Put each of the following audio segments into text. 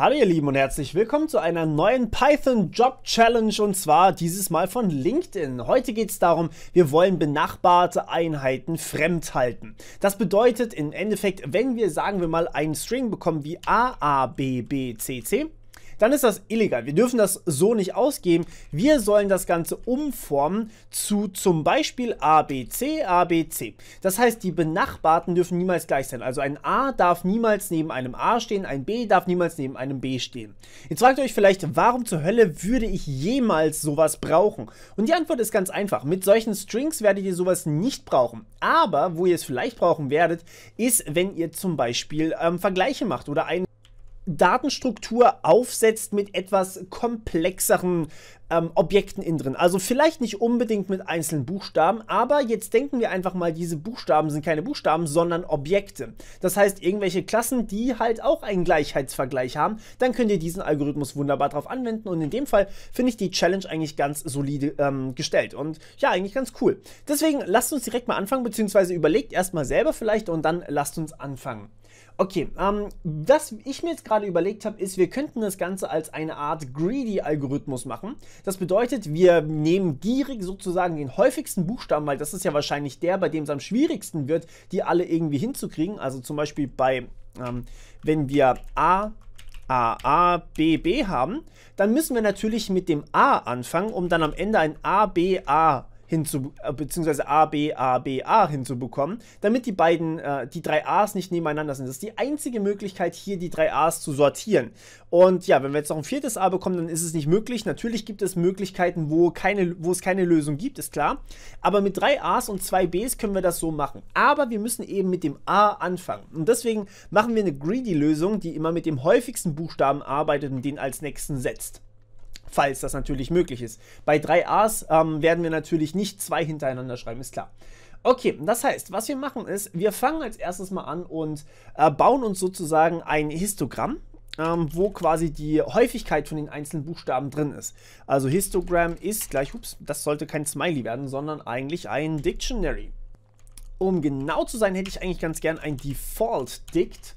Hallo ihr Lieben und herzlich willkommen zu einer neuen Python Job Challenge und zwar dieses Mal von LinkedIn. Heute geht es darum, wir wollen benachbarte Einheiten fremd halten. Das bedeutet im Endeffekt, wenn wir sagen wir mal einen String bekommen wie a a b b c c, dann ist das illegal. Wir dürfen das so nicht ausgeben. Wir sollen das Ganze umformen zu zum Beispiel ABC, ABC. Das heißt, die benachbarten dürfen niemals gleich sein. Also ein A darf niemals neben einem A stehen, ein B darf niemals neben einem B stehen. Jetzt fragt ihr euch vielleicht, warum zur Hölle würde ich jemals sowas brauchen? Und die Antwort ist ganz einfach. Mit solchen Strings werdet ihr sowas nicht brauchen. Aber wo ihr es vielleicht brauchen werdet, ist, wenn ihr zum Beispiel ähm, Vergleiche macht oder einen Datenstruktur aufsetzt mit etwas komplexeren ähm, Objekten innen drin. Also vielleicht nicht unbedingt mit einzelnen Buchstaben, aber jetzt denken wir einfach mal, diese Buchstaben sind keine Buchstaben, sondern Objekte. Das heißt, irgendwelche Klassen, die halt auch einen Gleichheitsvergleich haben, dann könnt ihr diesen Algorithmus wunderbar drauf anwenden. Und in dem Fall finde ich die Challenge eigentlich ganz solide ähm, gestellt und ja, eigentlich ganz cool. Deswegen lasst uns direkt mal anfangen, beziehungsweise überlegt erstmal selber vielleicht und dann lasst uns anfangen. Okay, ähm, was ich mir jetzt gerade überlegt habe, ist, wir könnten das Ganze als eine Art Greedy-Algorithmus machen. Das bedeutet, wir nehmen gierig sozusagen den häufigsten Buchstaben, weil das ist ja wahrscheinlich der, bei dem es am schwierigsten wird, die alle irgendwie hinzukriegen. Also zum Beispiel bei, ähm, wenn wir A A, A, B, B haben, dann müssen wir natürlich mit dem A anfangen, um dann am Ende ein A, B, A hinzu, äh, beziehungsweise A, B, A, B, A hinzubekommen, damit die beiden, äh, die drei A's nicht nebeneinander sind. Das ist die einzige Möglichkeit, hier die drei A's zu sortieren. Und ja, wenn wir jetzt noch ein viertes A bekommen, dann ist es nicht möglich. Natürlich gibt es Möglichkeiten, wo, keine, wo es keine Lösung gibt, ist klar. Aber mit drei A's und zwei B's können wir das so machen. Aber wir müssen eben mit dem A anfangen. Und deswegen machen wir eine Greedy-Lösung, die immer mit dem häufigsten Buchstaben arbeitet und den als nächsten setzt falls das natürlich möglich ist. Bei drei A's ähm, werden wir natürlich nicht zwei hintereinander schreiben, ist klar. Okay, das heißt, was wir machen ist, wir fangen als erstes mal an und äh, bauen uns sozusagen ein Histogramm, ähm, wo quasi die Häufigkeit von den einzelnen Buchstaben drin ist. Also Histogramm ist gleich, ups, das sollte kein Smiley werden, sondern eigentlich ein Dictionary. Um genau zu sein, hätte ich eigentlich ganz gern ein Default Dict,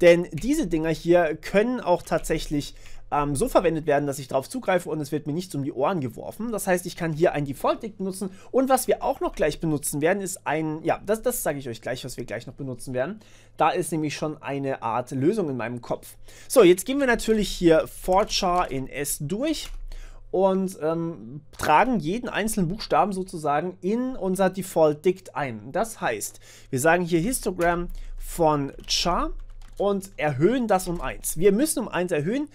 denn diese Dinger hier können auch tatsächlich ähm, so verwendet werden, dass ich darauf zugreife und es wird mir nichts um die Ohren geworfen. Das heißt, ich kann hier ein default dict benutzen und was wir auch noch gleich benutzen werden, ist ein, ja, das, das sage ich euch gleich, was wir gleich noch benutzen werden. Da ist nämlich schon eine Art Lösung in meinem Kopf. So, jetzt gehen wir natürlich hier Forchar in S durch und ähm, tragen jeden einzelnen Buchstaben sozusagen in unser Default-Dict ein. Das heißt, wir sagen hier Histogram von Char und erhöhen das um 1. Wir müssen um 1 erhöhen,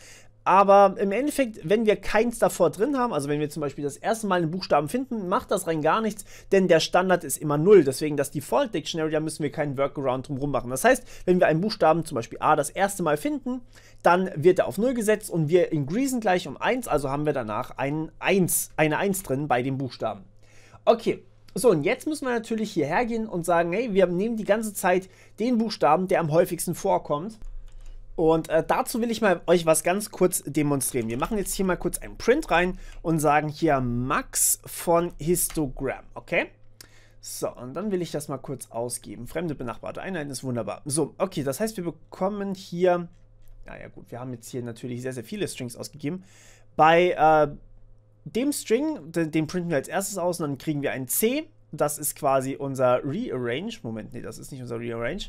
aber im Endeffekt, wenn wir keins davor drin haben, also wenn wir zum Beispiel das erste Mal einen Buchstaben finden, macht das rein gar nichts, denn der Standard ist immer 0. Deswegen das Default Dictionary, da müssen wir keinen Workaround drumherum machen. Das heißt, wenn wir einen Buchstaben, zum Beispiel A, das erste Mal finden, dann wird er auf 0 gesetzt und wir increasen gleich um 1, also haben wir danach einen 1, eine 1 drin bei dem Buchstaben. Okay, so, und jetzt müssen wir natürlich hierher gehen und sagen, hey, wir nehmen die ganze Zeit den Buchstaben, der am häufigsten vorkommt und äh, dazu will ich mal euch was ganz kurz demonstrieren. Wir machen jetzt hier mal kurz einen Print rein und sagen hier Max von Histogram, okay? So, und dann will ich das mal kurz ausgeben. Fremde benachbarte Einheiten ist wunderbar. So, okay, das heißt, wir bekommen hier... Naja gut, wir haben jetzt hier natürlich sehr, sehr viele Strings ausgegeben. Bei äh, dem String, den, den printen wir als erstes aus und dann kriegen wir ein C. Das ist quasi unser Rearrange. Moment, nee, das ist nicht unser Rearrange.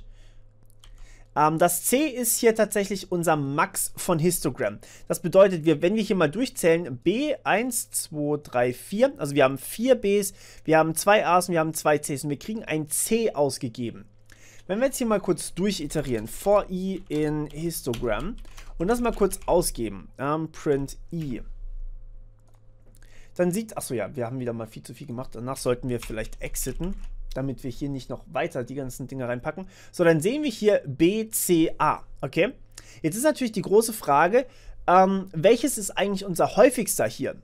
Ähm, das C ist hier tatsächlich unser Max von Histogram. Das bedeutet, wir, wenn wir hier mal durchzählen, B, 1, 2, 3, 4, also wir haben 4 Bs, wir haben 2 As und wir haben 2 Cs und wir kriegen ein C ausgegeben. Wenn wir jetzt hier mal kurz durchiterieren, for i e in Histogram und das mal kurz ausgeben, ähm, print i, e. dann sieht, achso ja, wir haben wieder mal viel zu viel gemacht, danach sollten wir vielleicht exiten damit wir hier nicht noch weiter die ganzen Dinge reinpacken. So, dann sehen wir hier BCA, okay? Jetzt ist natürlich die große Frage, ähm, welches ist eigentlich unser häufigster hier?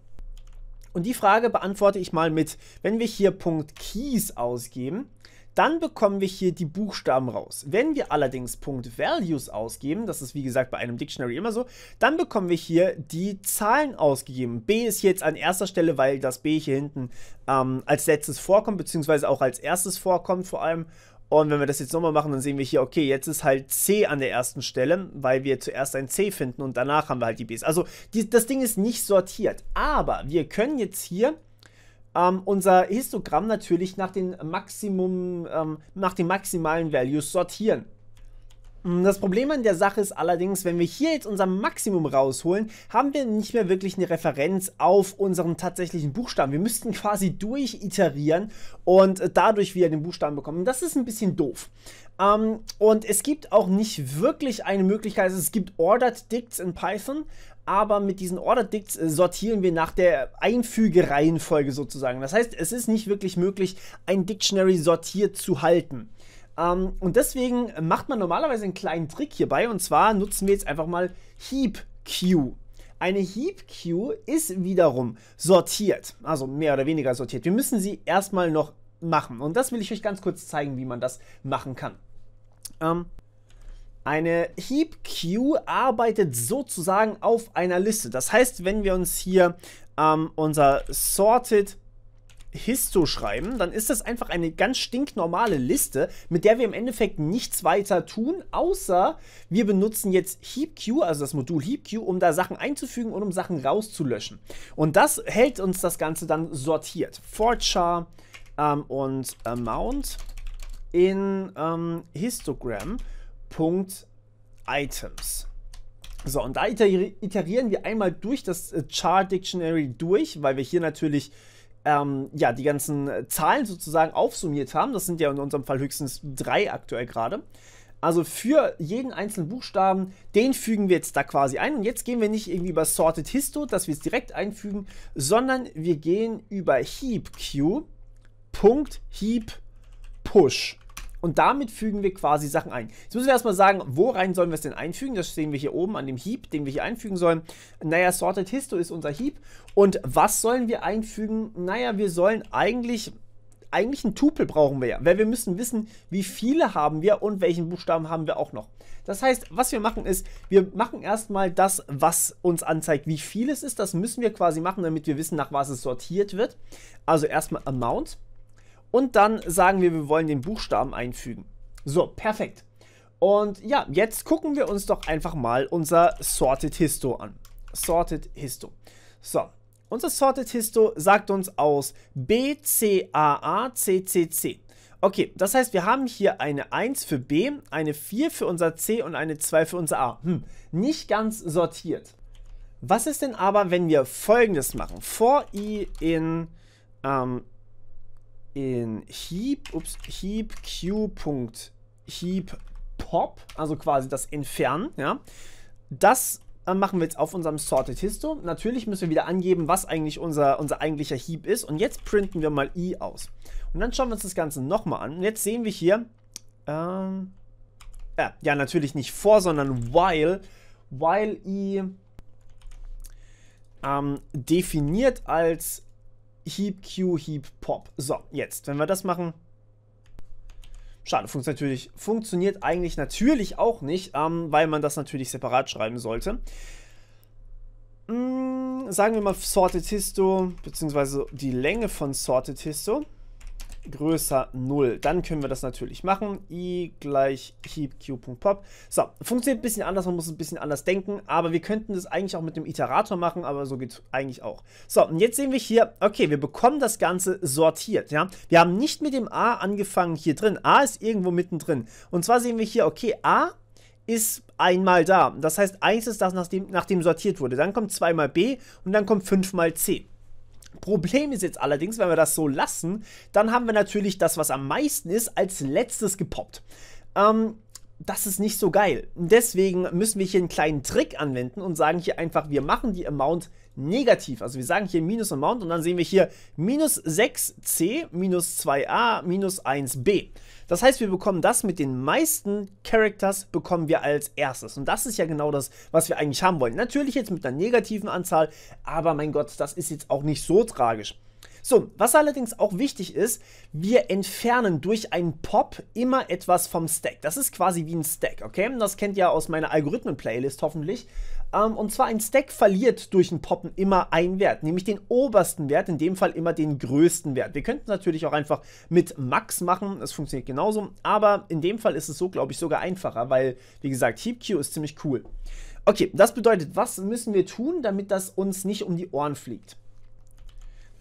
Und die Frage beantworte ich mal mit, wenn wir hier Punkt Keys ausgeben, dann bekommen wir hier die Buchstaben raus. Wenn wir allerdings .values ausgeben, das ist wie gesagt bei einem Dictionary immer so, dann bekommen wir hier die Zahlen ausgegeben. B ist jetzt an erster Stelle, weil das B hier hinten ähm, als letztes vorkommt, beziehungsweise auch als erstes vorkommt vor allem. Und wenn wir das jetzt nochmal machen, dann sehen wir hier, okay, jetzt ist halt C an der ersten Stelle, weil wir zuerst ein C finden und danach haben wir halt die Bs. Also die, das Ding ist nicht sortiert, aber wir können jetzt hier ähm, unser Histogramm natürlich nach den Maximum, ähm, nach den maximalen Values sortieren. Mm, das Problem an der Sache ist allerdings, wenn wir hier jetzt unser Maximum rausholen, haben wir nicht mehr wirklich eine Referenz auf unseren tatsächlichen Buchstaben. Wir müssten quasi durch iterieren und äh, dadurch wieder den Buchstaben bekommen. Das ist ein bisschen doof. Ähm, und es gibt auch nicht wirklich eine Möglichkeit, also es gibt Ordered Dicts in Python, aber mit diesen Order-Dicts äh, sortieren wir nach der Einfügereihenfolge sozusagen. Das heißt, es ist nicht wirklich möglich, ein Dictionary sortiert zu halten. Ähm, und deswegen macht man normalerweise einen kleinen Trick hierbei und zwar nutzen wir jetzt einfach mal Heap Queue. Eine Heap Queue ist wiederum sortiert, also mehr oder weniger sortiert. Wir müssen sie erstmal noch machen und das will ich euch ganz kurz zeigen, wie man das machen kann. Ähm, eine Heap Queue arbeitet sozusagen auf einer Liste. Das heißt, wenn wir uns hier ähm, unser Sorted Histo schreiben, dann ist das einfach eine ganz stinknormale Liste, mit der wir im Endeffekt nichts weiter tun, außer wir benutzen jetzt Heap Queue, also das Modul Heap Queue, um da Sachen einzufügen und um Sachen rauszulöschen. Und das hält uns das Ganze dann sortiert. Forchar ähm, und Amount in ähm, Histogram. Items. So, und da iterieren wir einmal durch das äh, Char Dictionary durch, weil wir hier natürlich ähm, ja, die ganzen äh, Zahlen sozusagen aufsummiert haben. Das sind ja in unserem Fall höchstens drei aktuell gerade. Also für jeden einzelnen Buchstaben, den fügen wir jetzt da quasi ein. Und jetzt gehen wir nicht irgendwie über Sorted Histo, dass wir es direkt einfügen, sondern wir gehen über HeapQ.HeapPush. Und damit fügen wir quasi Sachen ein. Jetzt müssen wir erstmal sagen, wo rein sollen wir es denn einfügen? Das sehen wir hier oben an dem Heap, den wir hier einfügen sollen. Naja, Sorted Histo ist unser Heap. Und was sollen wir einfügen? Naja, wir sollen eigentlich, eigentlich ein Tupel brauchen wir ja, weil wir müssen wissen, wie viele haben wir und welchen Buchstaben haben wir auch noch. Das heißt, was wir machen ist, wir machen erstmal das, was uns anzeigt, wie viel es ist. Das müssen wir quasi machen, damit wir wissen, nach was es sortiert wird. Also erstmal Amount. Und dann sagen wir, wir wollen den Buchstaben einfügen. So, perfekt. Und ja, jetzt gucken wir uns doch einfach mal unser Sorted Histo an. Sorted Histo. So, unser Sorted Histo sagt uns aus B, C, A, A, C, C, C. Okay, das heißt, wir haben hier eine 1 für B, eine 4 für unser C und eine 2 für unser A. Hm, nicht ganz sortiert. Was ist denn aber, wenn wir folgendes machen? For i in ähm, in heap, ups, heap q. heap pop, also quasi das Entfernen, ja. Das äh, machen wir jetzt auf unserem Sorted Histo. Natürlich müssen wir wieder angeben, was eigentlich unser, unser eigentlicher Heap ist. Und jetzt printen wir mal i aus. Und dann schauen wir uns das Ganze nochmal an. Und jetzt sehen wir hier, ähm, äh, ja, natürlich nicht vor, sondern while, while i ähm, definiert als Heap Q, Heap Pop. So, jetzt, wenn wir das machen, Schade, funktioniert natürlich, funktioniert eigentlich natürlich auch nicht, ähm, weil man das natürlich separat schreiben sollte. Hm, sagen wir mal Sorted Histo, beziehungsweise die Länge von Sorted Histo größer 0. Dann können wir das natürlich machen. i gleich keep q.pop. So, funktioniert ein bisschen anders, man muss ein bisschen anders denken, aber wir könnten das eigentlich auch mit dem Iterator machen, aber so geht es eigentlich auch. So, und jetzt sehen wir hier, okay, wir bekommen das Ganze sortiert, ja. Wir haben nicht mit dem a angefangen hier drin. a ist irgendwo mittendrin. Und zwar sehen wir hier, okay, a ist einmal da. Das heißt, eins ist das, nachdem, nachdem sortiert wurde. Dann kommt zweimal b und dann kommt fünfmal c. Problem ist jetzt allerdings, wenn wir das so lassen, dann haben wir natürlich das, was am meisten ist, als letztes gepoppt. Ähm, das ist nicht so geil. Deswegen müssen wir hier einen kleinen Trick anwenden und sagen hier einfach, wir machen die Amount negativ. Also wir sagen hier minus Amount und dann sehen wir hier minus 6c, minus 2a, minus 1b. Das heißt, wir bekommen das mit den meisten Characters bekommen wir als erstes. Und das ist ja genau das, was wir eigentlich haben wollen. Natürlich jetzt mit einer negativen Anzahl, aber mein Gott, das ist jetzt auch nicht so tragisch. So, was allerdings auch wichtig ist, wir entfernen durch einen Pop immer etwas vom Stack. Das ist quasi wie ein Stack, okay? Das kennt ihr aus meiner Algorithmen-Playlist hoffentlich. Ähm, und zwar ein Stack verliert durch ein Poppen immer einen Wert, nämlich den obersten Wert, in dem Fall immer den größten Wert. Wir könnten natürlich auch einfach mit Max machen, das funktioniert genauso, aber in dem Fall ist es so, glaube ich, sogar einfacher, weil, wie gesagt, Heap Q ist ziemlich cool. Okay, das bedeutet, was müssen wir tun, damit das uns nicht um die Ohren fliegt?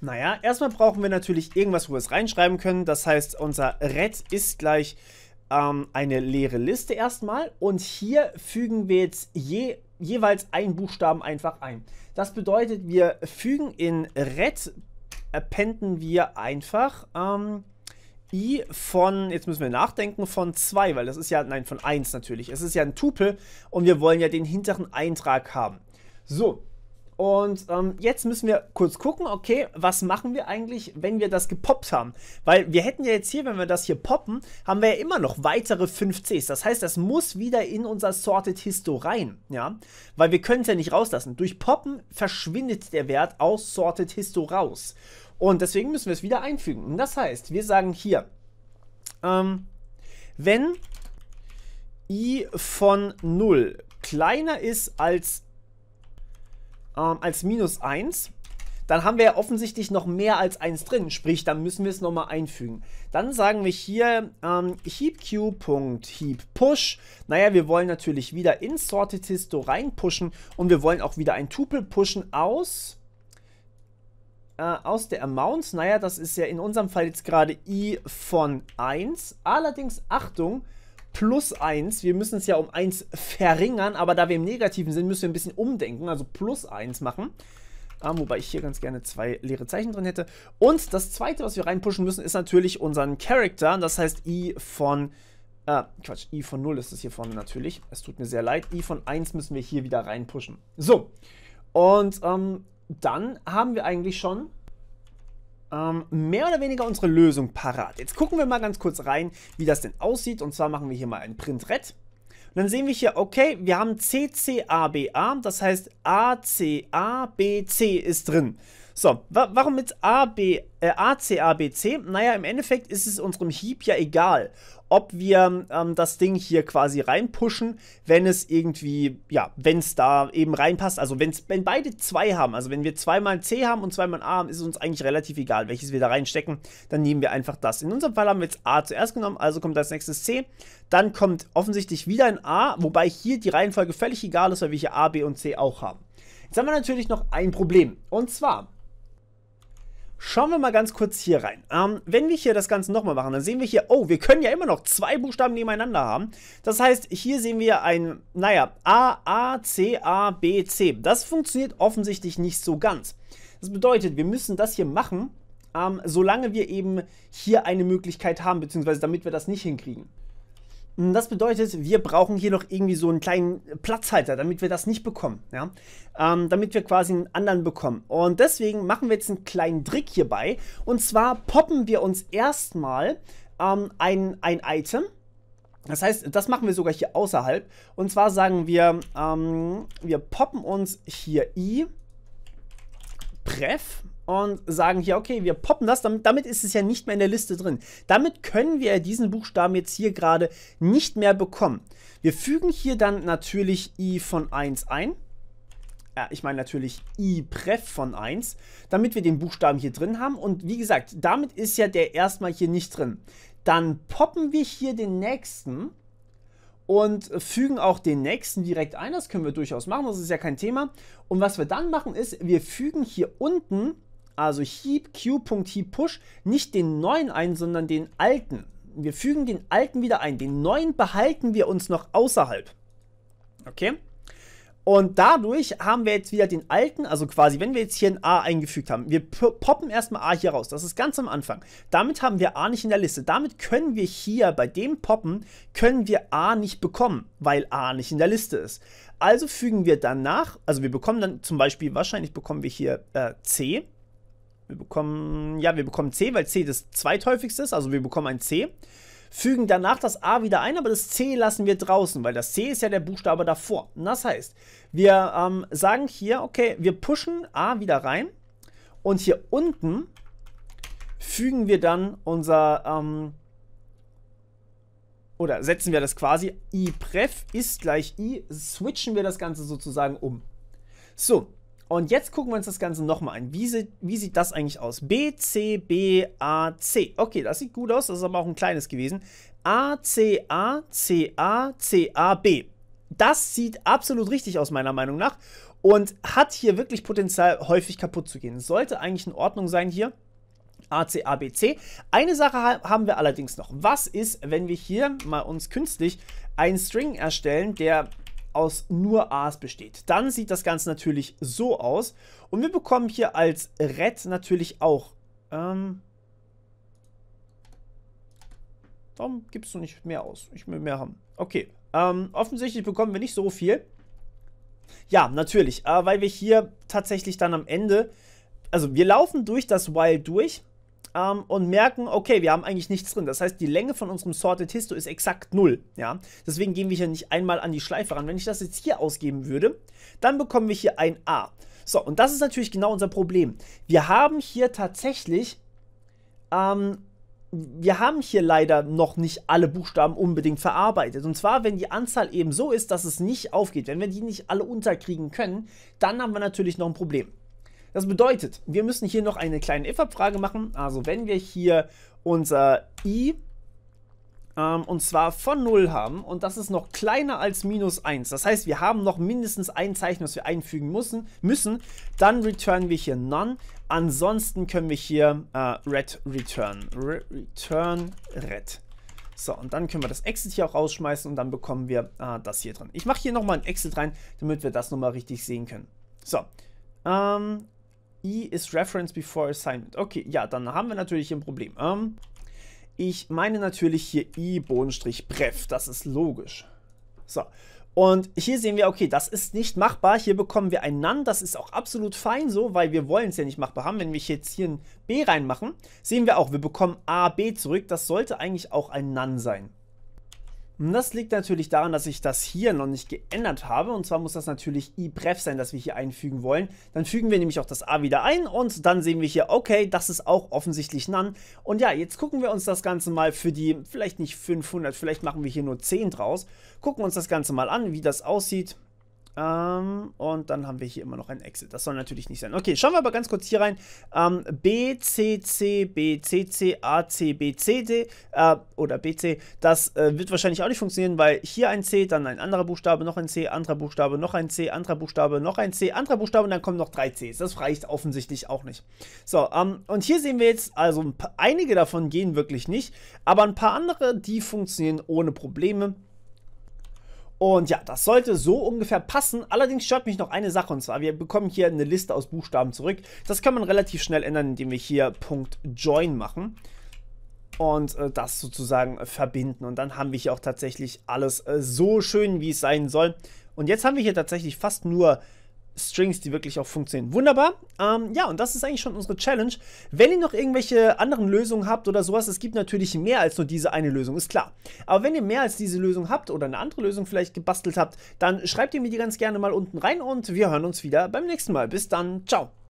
Naja, erstmal brauchen wir natürlich irgendwas, wo wir es reinschreiben können. Das heißt, unser red ist gleich ähm, eine leere Liste erstmal. Und hier fügen wir jetzt je, jeweils einen Buchstaben einfach ein. Das bedeutet, wir fügen in red appenden äh, wir einfach ähm, i von, jetzt müssen wir nachdenken, von 2, weil das ist ja, nein, von 1 natürlich. Es ist ja ein Tupel und wir wollen ja den hinteren Eintrag haben. So, und ähm, jetzt müssen wir kurz gucken, okay, was machen wir eigentlich, wenn wir das gepoppt haben? Weil wir hätten ja jetzt hier, wenn wir das hier poppen, haben wir ja immer noch weitere 5 Cs. Das heißt, das muss wieder in unser Sorted Histo rein, ja? Weil wir können es ja nicht rauslassen. Durch Poppen verschwindet der Wert aus Sorted Histo raus. Und deswegen müssen wir es wieder einfügen. Und das heißt, wir sagen hier, ähm, wenn i von 0 kleiner ist als ähm, als minus 1, dann haben wir ja offensichtlich noch mehr als 1 drin. Sprich, dann müssen wir es nochmal einfügen. Dann sagen wir hier ähm, heapq.heappush. Naja, wir wollen natürlich wieder in Sorted Histo reinpushen und wir wollen auch wieder ein Tupel pushen aus... Äh, aus der Amount, naja, das ist ja in unserem Fall jetzt gerade i von 1. Allerdings, Achtung, plus 1. Wir müssen es ja um 1 verringern, aber da wir im Negativen sind, müssen wir ein bisschen umdenken, also plus 1 machen. Ähm, wobei ich hier ganz gerne zwei leere Zeichen drin hätte. Und das zweite, was wir reinpushen müssen, ist natürlich unseren Character. Das heißt i von... Äh, Quatsch, i von 0 ist das hier vorne natürlich. Es tut mir sehr leid. i von 1 müssen wir hier wieder reinpushen. So, und ähm, dann haben wir eigentlich schon ähm, mehr oder weniger unsere Lösung parat. Jetzt gucken wir mal ganz kurz rein, wie das denn aussieht. Und zwar machen wir hier mal ein Print-Red. Und dann sehen wir hier, okay, wir haben CCABA, das heißt ACABC ist drin. So, wa warum mit A, B, äh, A, C, A, B, C? Naja, im Endeffekt ist es unserem Heap ja egal, ob wir ähm, das Ding hier quasi reinpushen, wenn es irgendwie, ja, wenn es da eben reinpasst. Also wenn's, wenn beide zwei haben, also wenn wir zweimal C haben und zweimal A haben, ist es uns eigentlich relativ egal, welches wir da reinstecken. Dann nehmen wir einfach das. In unserem Fall haben wir jetzt A zuerst genommen, also kommt als nächstes C. Dann kommt offensichtlich wieder ein A, wobei hier die Reihenfolge völlig egal ist, weil wir hier A, B und C auch haben. Jetzt haben wir natürlich noch ein Problem. Und zwar, Schauen wir mal ganz kurz hier rein. Ähm, wenn wir hier das Ganze nochmal machen, dann sehen wir hier, oh, wir können ja immer noch zwei Buchstaben nebeneinander haben. Das heißt, hier sehen wir ein, naja, A, A, C, A, B, C. Das funktioniert offensichtlich nicht so ganz. Das bedeutet, wir müssen das hier machen, ähm, solange wir eben hier eine Möglichkeit haben, beziehungsweise damit wir das nicht hinkriegen. Hm, das bedeutet, wir brauchen hier noch irgendwie so einen kleinen Platzhalter, damit wir das nicht bekommen, ja? Ähm, damit wir quasi einen anderen bekommen. Und deswegen machen wir jetzt einen kleinen Trick hierbei. Und zwar poppen wir uns erstmal ähm, ein, ein Item. Das heißt, das machen wir sogar hier außerhalb. Und zwar sagen wir, ähm, wir poppen uns hier i pref und sagen hier, okay, wir poppen das, damit, damit, ist es ja nicht mehr in der Liste drin. Damit können wir diesen Buchstaben jetzt hier gerade nicht mehr bekommen. Wir fügen hier dann natürlich i von 1 ein. Ja, ich meine natürlich i pref von 1, damit wir den Buchstaben hier drin haben. Und wie gesagt, damit ist ja der erstmal hier nicht drin. Dann poppen wir hier den nächsten und fügen auch den nächsten direkt ein. Das können wir durchaus machen, das ist ja kein Thema. Und was wir dann machen ist, wir fügen hier unten also Heap q .heap Push, nicht den neuen ein, sondern den alten. Wir fügen den alten wieder ein. Den neuen behalten wir uns noch außerhalb. Okay? Und dadurch haben wir jetzt wieder den alten, also quasi, wenn wir jetzt hier ein A eingefügt haben, wir poppen erstmal A hier raus. Das ist ganz am Anfang. Damit haben wir A nicht in der Liste. Damit können wir hier bei dem Poppen, können wir A nicht bekommen, weil A nicht in der Liste ist. Also fügen wir danach, also wir bekommen dann zum Beispiel, wahrscheinlich bekommen wir hier äh, C, wir bekommen, ja, wir bekommen C, weil C das zweithäufigste ist, also wir bekommen ein C. Fügen danach das A wieder ein, aber das C lassen wir draußen, weil das C ist ja der Buchstabe davor. Und das heißt, wir ähm, sagen hier, okay, wir pushen A wieder rein und hier unten fügen wir dann unser, ähm, oder setzen wir das quasi, i pref ist gleich i, switchen wir das Ganze sozusagen um. So, und jetzt gucken wir uns das Ganze nochmal an. Wie, wie sieht das eigentlich aus? B, C, B, A, C. Okay, das sieht gut aus. Das ist aber auch ein kleines gewesen. A, C, A, C, A, C, A, B. Das sieht absolut richtig aus, meiner Meinung nach. Und hat hier wirklich Potenzial, häufig kaputt zu gehen. Sollte eigentlich in Ordnung sein hier. A, C, A, B, C. Eine Sache haben wir allerdings noch. Was ist, wenn wir hier mal uns künstlich einen String erstellen, der aus nur A's besteht. Dann sieht das Ganze natürlich so aus. Und wir bekommen hier als Red natürlich auch... Ähm, warum gibst du nicht mehr aus? Ich will mehr haben. Okay, ähm, offensichtlich bekommen wir nicht so viel. Ja, natürlich, äh, weil wir hier tatsächlich dann am Ende... Also wir laufen durch das Wild durch, ähm, und merken, okay, wir haben eigentlich nichts drin. Das heißt, die Länge von unserem Sorted Histo ist exakt 0. Ja? Deswegen gehen wir hier nicht einmal an die Schleife ran. Wenn ich das jetzt hier ausgeben würde, dann bekommen wir hier ein A. So, und das ist natürlich genau unser Problem. Wir haben hier tatsächlich ähm, wir haben hier leider noch nicht alle Buchstaben unbedingt verarbeitet. Und zwar, wenn die Anzahl eben so ist, dass es nicht aufgeht. Wenn wir die nicht alle unterkriegen können, dann haben wir natürlich noch ein Problem. Das bedeutet, wir müssen hier noch eine kleine if-Abfrage machen. Also wenn wir hier unser i ähm, und zwar von 0 haben und das ist noch kleiner als minus 1. Das heißt, wir haben noch mindestens ein Zeichen, was wir einfügen müssen. müssen. Dann returnen wir hier none. Ansonsten können wir hier äh, red return. Re return red. So, und dann können wir das Exit hier auch rausschmeißen und dann bekommen wir äh, das hier drin. Ich mache hier nochmal ein Exit rein, damit wir das nochmal richtig sehen können. So, ähm, E ist Reference before Assignment. Okay, ja, dann haben wir natürlich ein Problem. Ähm, ich meine natürlich hier i bref das ist logisch. So, und hier sehen wir, okay, das ist nicht machbar. Hier bekommen wir ein None, das ist auch absolut fein so, weil wir wollen es ja nicht machbar haben. Wenn wir jetzt hier ein B reinmachen, sehen wir auch, wir bekommen A, B zurück. Das sollte eigentlich auch ein None sein. Und das liegt natürlich daran, dass ich das hier noch nicht geändert habe. Und zwar muss das natürlich iBref sein, das wir hier einfügen wollen. Dann fügen wir nämlich auch das A wieder ein und dann sehen wir hier, okay, das ist auch offensichtlich None. Und ja, jetzt gucken wir uns das Ganze mal für die, vielleicht nicht 500, vielleicht machen wir hier nur 10 draus. Gucken uns das Ganze mal an, wie das aussieht. Ähm, und dann haben wir hier immer noch ein Exit. Das soll natürlich nicht sein. Okay, schauen wir aber ganz kurz hier rein. Ähm, B, C, C, B, C, C, A, C, B, C, D äh, oder B, C. Das äh, wird wahrscheinlich auch nicht funktionieren, weil hier ein C, dann ein anderer Buchstabe, noch ein C, anderer Buchstabe, noch ein C, anderer Buchstabe, noch ein C, anderer Buchstabe und dann kommen noch drei Cs. Das reicht offensichtlich auch nicht. So, ähm, und hier sehen wir jetzt, also ein paar, einige davon gehen wirklich nicht, aber ein paar andere, die funktionieren ohne Probleme. Und ja, das sollte so ungefähr passen. Allerdings stört mich noch eine Sache und zwar, wir bekommen hier eine Liste aus Buchstaben zurück. Das kann man relativ schnell ändern, indem wir hier Punkt .join machen und äh, das sozusagen äh, verbinden. Und dann haben wir hier auch tatsächlich alles äh, so schön, wie es sein soll. Und jetzt haben wir hier tatsächlich fast nur Strings, die wirklich auch funktionieren. Wunderbar. Ähm, ja, und das ist eigentlich schon unsere Challenge. Wenn ihr noch irgendwelche anderen Lösungen habt oder sowas, es gibt natürlich mehr als nur diese eine Lösung, ist klar. Aber wenn ihr mehr als diese Lösung habt oder eine andere Lösung vielleicht gebastelt habt, dann schreibt ihr mir die ganz gerne mal unten rein und wir hören uns wieder beim nächsten Mal. Bis dann. Ciao.